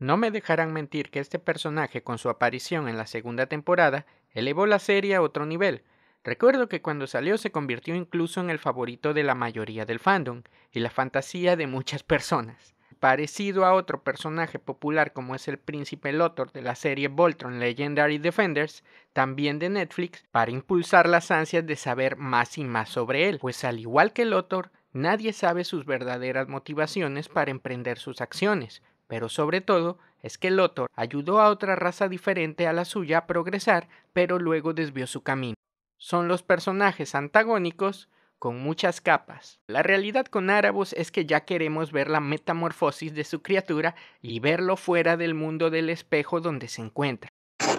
No me dejarán mentir que este personaje con su aparición en la segunda temporada elevó la serie a otro nivel. Recuerdo que cuando salió se convirtió incluso en el favorito de la mayoría del fandom y la fantasía de muchas personas. Parecido a otro personaje popular como es el príncipe Lothar de la serie Voltron Legendary Defenders, también de Netflix, para impulsar las ansias de saber más y más sobre él, pues al igual que Lothar, nadie sabe sus verdaderas motivaciones para emprender sus acciones, pero sobre todo es que Lothar ayudó a otra raza diferente a la suya a progresar, pero luego desvió su camino. Son los personajes antagónicos con muchas capas. La realidad con Árabos es que ya queremos ver la metamorfosis de su criatura y verlo fuera del mundo del espejo donde se encuentra.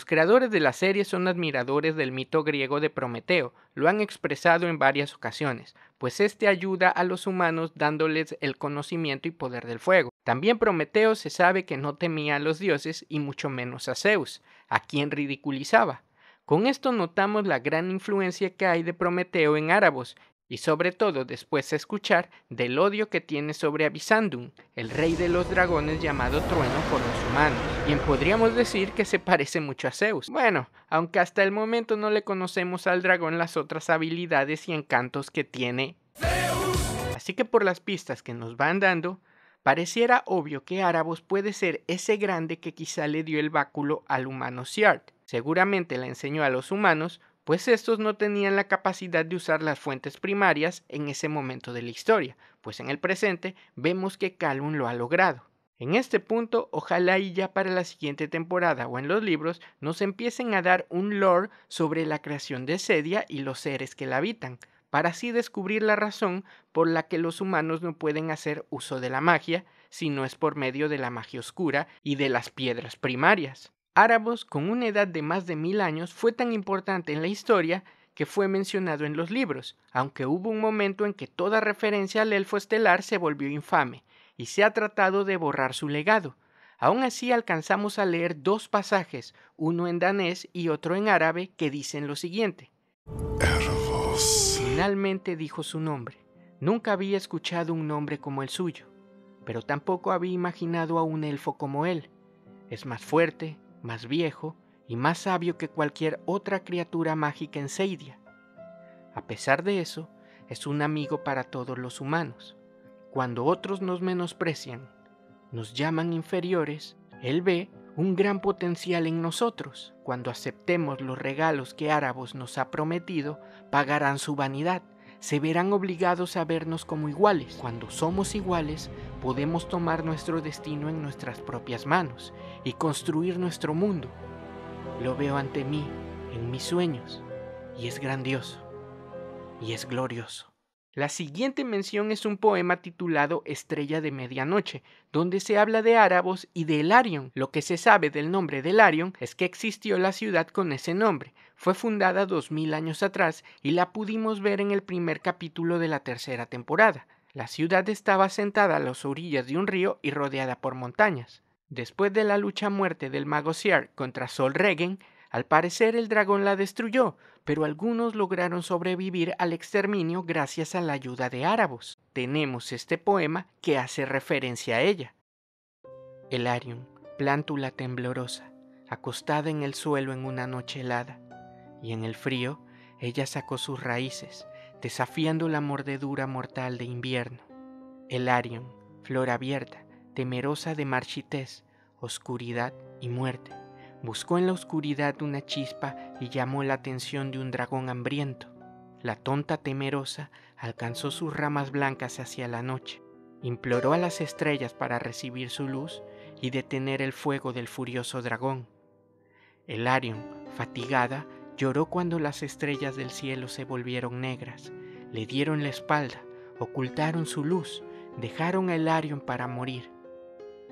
Los creadores de la serie son admiradores del mito griego de Prometeo, lo han expresado en varias ocasiones, pues este ayuda a los humanos dándoles el conocimiento y poder del fuego. También Prometeo se sabe que no temía a los dioses y mucho menos a Zeus, a quien ridiculizaba. Con esto notamos la gran influencia que hay de Prometeo en Árabos y sobre todo después escuchar del odio que tiene sobre Avisandum, el rey de los dragones llamado Trueno por los humanos, quien podríamos decir que se parece mucho a Zeus. Bueno, aunque hasta el momento no le conocemos al dragón las otras habilidades y encantos que tiene Así que por las pistas que nos van dando, pareciera obvio que Arabos puede ser ese grande que quizá le dio el báculo al humano Siart. Seguramente la enseñó a los humanos pues estos no tenían la capacidad de usar las fuentes primarias en ese momento de la historia, pues en el presente vemos que Calum lo ha logrado. En este punto, ojalá y ya para la siguiente temporada o en los libros nos empiecen a dar un lore sobre la creación de Sedia y los seres que la habitan, para así descubrir la razón por la que los humanos no pueden hacer uso de la magia si no es por medio de la magia oscura y de las piedras primarias. Árabos con una edad de más de mil años fue tan importante en la historia que fue mencionado en los libros, aunque hubo un momento en que toda referencia al elfo estelar se volvió infame, y se ha tratado de borrar su legado. Aún así alcanzamos a leer dos pasajes, uno en danés y otro en árabe, que dicen lo siguiente. Finalmente dijo su nombre. Nunca había escuchado un nombre como el suyo, pero tampoco había imaginado a un elfo como él. Es más fuerte, más viejo y más sabio que cualquier otra criatura mágica en Seidia. A pesar de eso, es un amigo para todos los humanos. Cuando otros nos menosprecian, nos llaman inferiores, él ve un gran potencial en nosotros. Cuando aceptemos los regalos que Árabos nos ha prometido, pagarán su vanidad se verán obligados a vernos como iguales. Cuando somos iguales, podemos tomar nuestro destino en nuestras propias manos y construir nuestro mundo. Lo veo ante mí, en mis sueños, y es grandioso, y es glorioso. La siguiente mención es un poema titulado Estrella de Medianoche, donde se habla de árabos y de Elarion. Lo que se sabe del nombre de Elarion es que existió la ciudad con ese nombre. Fue fundada dos mil años atrás y la pudimos ver en el primer capítulo de la tercera temporada. La ciudad estaba sentada a las orillas de un río y rodeada por montañas. Después de la lucha muerte del mago contra Sol Regen, al parecer el dragón la destruyó, pero algunos lograron sobrevivir al exterminio gracias a la ayuda de árabos. Tenemos este poema que hace referencia a ella. Elarium, plántula temblorosa, acostada en el suelo en una noche helada, y en el frío ella sacó sus raíces, desafiando la mordedura mortal de invierno. Elarium, flor abierta, temerosa de marchitez, oscuridad y muerte Buscó en la oscuridad una chispa y llamó la atención de un dragón hambriento. La tonta temerosa alcanzó sus ramas blancas hacia la noche, imploró a las estrellas para recibir su luz y detener el fuego del furioso dragón. El Arion, fatigada, lloró cuando las estrellas del cielo se volvieron negras, le dieron la espalda, ocultaron su luz, dejaron a arion para morir.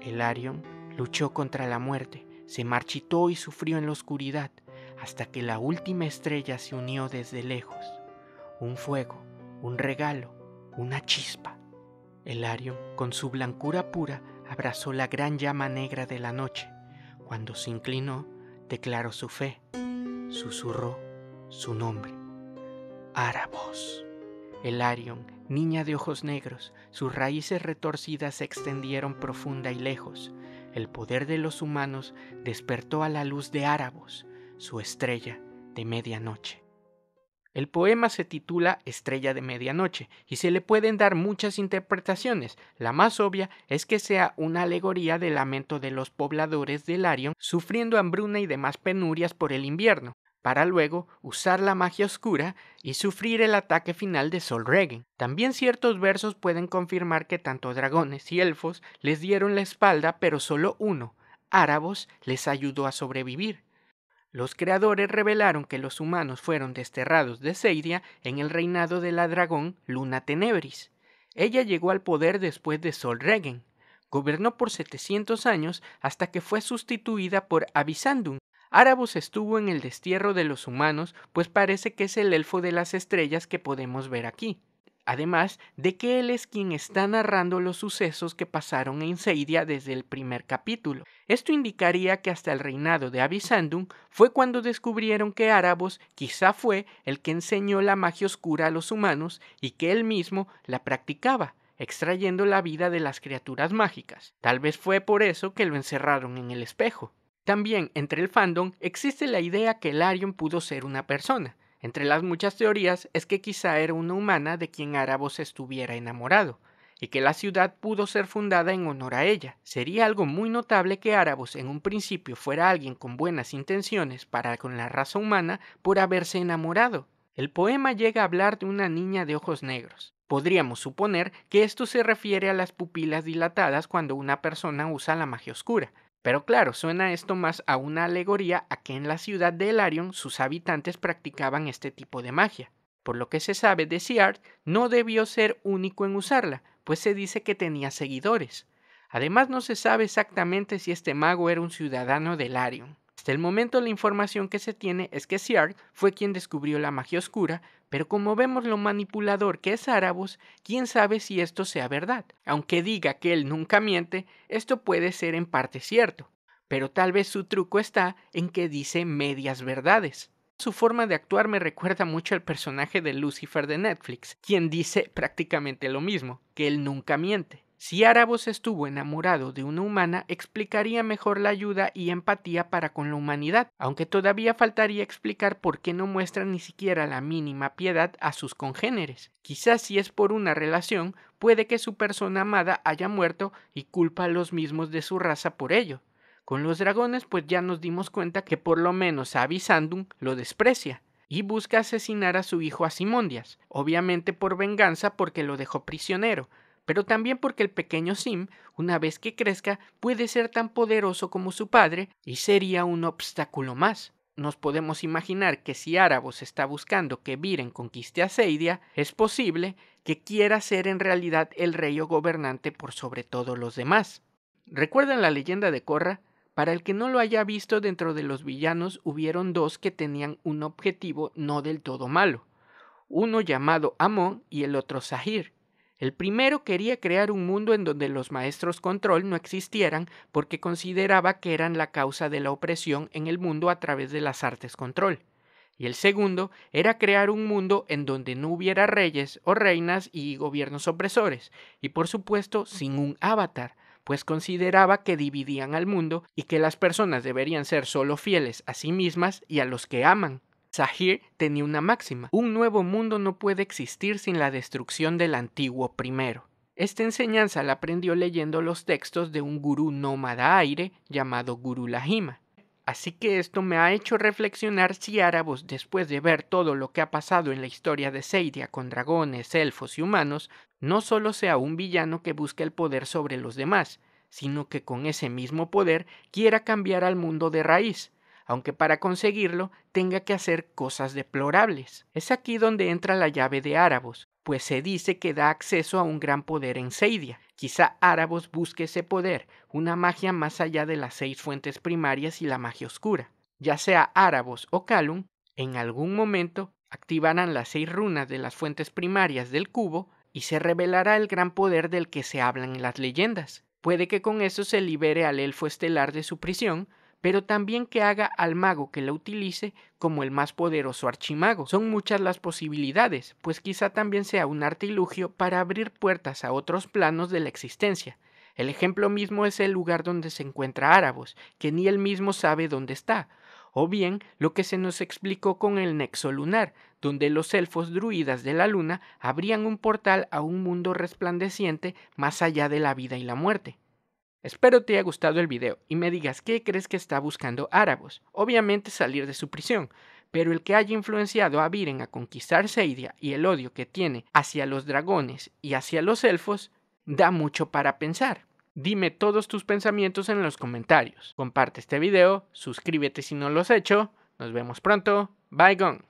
El arion luchó contra la muerte, se marchitó y sufrió en la oscuridad hasta que la última estrella se unió desde lejos. Un fuego, un regalo, una chispa. El Arión, con su blancura pura, abrazó la gran llama negra de la noche. Cuando se inclinó, declaró su fe. Susurró su nombre. Árabos. El Arión, niña de ojos negros, sus raíces retorcidas se extendieron profunda y lejos el poder de los humanos despertó a la luz de Árabos, su estrella de medianoche. El poema se titula Estrella de Medianoche y se le pueden dar muchas interpretaciones. La más obvia es que sea una alegoría del lamento de los pobladores del Arion sufriendo hambruna y demás penurias por el invierno para luego usar la magia oscura y sufrir el ataque final de Sol Regen. También ciertos versos pueden confirmar que tanto dragones y elfos les dieron la espalda, pero solo uno, Árabos, les ayudó a sobrevivir. Los creadores revelaron que los humanos fueron desterrados de Seidia en el reinado de la dragón Luna Tenebris. Ella llegó al poder después de Sol Regen. Gobernó por 700 años hasta que fue sustituida por Avisandum, Árabos estuvo en el destierro de los humanos, pues parece que es el elfo de las estrellas que podemos ver aquí. Además de que él es quien está narrando los sucesos que pasaron en Seidia desde el primer capítulo. Esto indicaría que hasta el reinado de Avisandum fue cuando descubrieron que Árabos quizá fue el que enseñó la magia oscura a los humanos y que él mismo la practicaba, extrayendo la vida de las criaturas mágicas. Tal vez fue por eso que lo encerraron en el espejo. También entre el fandom existe la idea que Larion pudo ser una persona. Entre las muchas teorías es que quizá era una humana de quien Arabos estuviera enamorado, y que la ciudad pudo ser fundada en honor a ella. Sería algo muy notable que Arabos en un principio fuera alguien con buenas intenciones para con la raza humana por haberse enamorado. El poema llega a hablar de una niña de ojos negros. Podríamos suponer que esto se refiere a las pupilas dilatadas cuando una persona usa la magia oscura, pero claro, suena esto más a una alegoría a que en la ciudad de Elarion sus habitantes practicaban este tipo de magia. Por lo que se sabe de Seard, no debió ser único en usarla, pues se dice que tenía seguidores. Además no se sabe exactamente si este mago era un ciudadano de Elarion el momento la información que se tiene es que Siark fue quien descubrió la magia oscura, pero como vemos lo manipulador que es Arabos, quién sabe si esto sea verdad. Aunque diga que él nunca miente, esto puede ser en parte cierto, pero tal vez su truco está en que dice medias verdades. Su forma de actuar me recuerda mucho al personaje de Lucifer de Netflix, quien dice prácticamente lo mismo, que él nunca miente. Si Árabos estuvo enamorado de una humana, explicaría mejor la ayuda y empatía para con la humanidad, aunque todavía faltaría explicar por qué no muestra ni siquiera la mínima piedad a sus congéneres. Quizás si es por una relación, puede que su persona amada haya muerto y culpa a los mismos de su raza por ello. Con los dragones pues ya nos dimos cuenta que por lo menos Avisandum lo desprecia y busca asesinar a su hijo Asimondias, obviamente por venganza porque lo dejó prisionero, pero también porque el pequeño Sim, una vez que crezca, puede ser tan poderoso como su padre y sería un obstáculo más. Nos podemos imaginar que si Árabos está buscando que Viren conquiste a Seidia, es posible que quiera ser en realidad el rey o gobernante por sobre todos los demás. ¿Recuerdan la leyenda de Corra? Para el que no lo haya visto, dentro de los villanos hubieron dos que tenían un objetivo no del todo malo, uno llamado Amón y el otro Sahir. El primero quería crear un mundo en donde los maestros control no existieran porque consideraba que eran la causa de la opresión en el mundo a través de las artes control. Y el segundo era crear un mundo en donde no hubiera reyes o reinas y gobiernos opresores, y por supuesto sin un avatar, pues consideraba que dividían al mundo y que las personas deberían ser solo fieles a sí mismas y a los que aman, Sahir tenía una máxima, un nuevo mundo no puede existir sin la destrucción del antiguo primero. Esta enseñanza la aprendió leyendo los textos de un gurú nómada aire llamado Guru Lahima. Así que esto me ha hecho reflexionar si árabos, después de ver todo lo que ha pasado en la historia de Seidia con dragones, elfos y humanos, no solo sea un villano que busca el poder sobre los demás, sino que con ese mismo poder quiera cambiar al mundo de raíz, aunque para conseguirlo tenga que hacer cosas deplorables. Es aquí donde entra la llave de Árabos, pues se dice que da acceso a un gran poder en Seidia. Quizá Árabos busque ese poder, una magia más allá de las seis fuentes primarias y la magia oscura. Ya sea Árabos o Calum, en algún momento activarán las seis runas de las fuentes primarias del cubo y se revelará el gran poder del que se hablan en las leyendas. Puede que con eso se libere al elfo estelar de su prisión pero también que haga al mago que la utilice como el más poderoso archimago. Son muchas las posibilidades, pues quizá también sea un artilugio para abrir puertas a otros planos de la existencia. El ejemplo mismo es el lugar donde se encuentra Árabos, que ni él mismo sabe dónde está, o bien lo que se nos explicó con el nexo lunar, donde los elfos druidas de la luna abrían un portal a un mundo resplandeciente más allá de la vida y la muerte. Espero te haya gustado el video y me digas qué crees que está buscando Árabos. Obviamente salir de su prisión, pero el que haya influenciado a Viren a conquistar Seidia y el odio que tiene hacia los dragones y hacia los elfos da mucho para pensar. Dime todos tus pensamientos en los comentarios. Comparte este video, suscríbete si no lo has hecho. Nos vemos pronto. Bye gone.